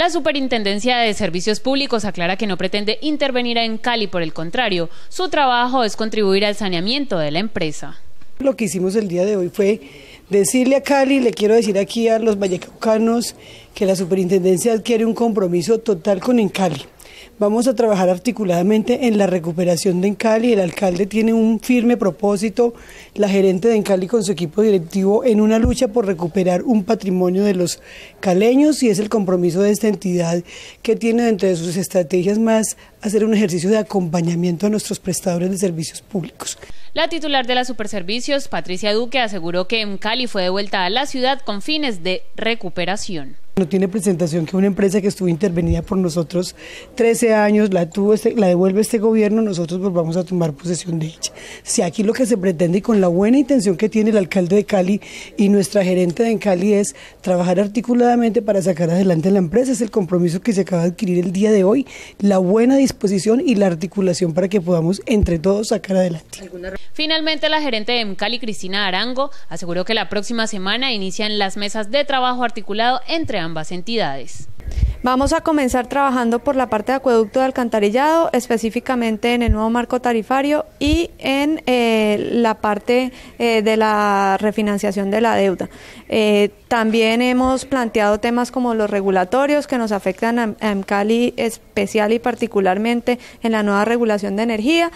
La Superintendencia de Servicios Públicos aclara que no pretende intervenir en Cali, por el contrario, su trabajo es contribuir al saneamiento de la empresa. Lo que hicimos el día de hoy fue decirle a Cali, le quiero decir aquí a los vallecaucanos, que la superintendencia adquiere un compromiso total con Encali. Vamos a trabajar articuladamente en la recuperación de Encali. El alcalde tiene un firme propósito, la gerente de Encali con su equipo directivo, en una lucha por recuperar un patrimonio de los caleños y es el compromiso de esta entidad que tiene entre sus estrategias más hacer un ejercicio de acompañamiento a nuestros prestadores de servicios públicos. La titular de la Superservicios, Patricia Duque, aseguró que Encali fue devuelta a la ciudad con fines de recuperación. No tiene presentación que una empresa que estuvo intervenida por nosotros 13 años, la, tuvo este, la devuelve este gobierno, nosotros volvamos pues a tomar posesión de ella. Si aquí lo que se pretende y con la buena intención que tiene el alcalde de Cali y nuestra gerente de Cali es trabajar articuladamente para sacar adelante la empresa, es el compromiso que se acaba de adquirir el día de hoy, la buena disposición y la articulación para que podamos entre todos sacar adelante. Finalmente, la gerente de Cali, Cristina Arango, aseguró que la próxima semana inician las mesas de trabajo articulado entre ambas entidades. Vamos a comenzar trabajando por la parte de acueducto de alcantarillado, específicamente en el nuevo marco tarifario y en eh, la parte eh, de la refinanciación de la deuda. Eh, también hemos planteado temas como los regulatorios que nos afectan a, a Cali especial y particularmente en la nueva regulación de energía